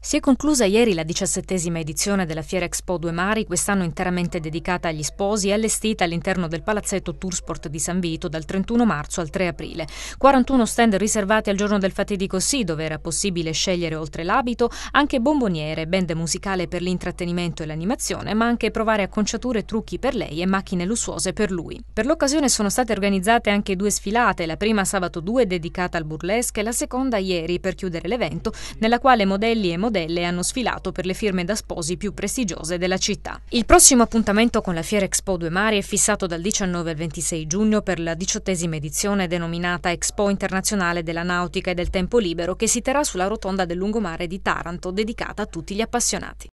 Si è conclusa ieri la diciassettesima edizione della Fiera Expo Due Mari, quest'anno interamente dedicata agli sposi e allestita all'interno del palazzetto Toursport di San Vito dal 31 marzo al 3 aprile. 41 stand riservati al giorno del fatidico sì, dove era possibile scegliere oltre l'abito anche bomboniere, band musicale per l'intrattenimento e l'animazione, ma anche provare acconciature e trucchi per lei e macchine lussuose per lui. Per l'occasione sono state organizzate anche due sfilate, la prima sabato 2 dedicata al burlesque e la seconda ieri per chiudere l'evento, nella quale modelli e modelli modelle hanno sfilato per le firme da sposi più prestigiose della città. Il prossimo appuntamento con la Fiera Expo Due Mari è fissato dal 19 al 26 giugno per la diciottesima edizione denominata Expo Internazionale della Nautica e del Tempo Libero che si terrà sulla rotonda del lungomare di Taranto dedicata a tutti gli appassionati.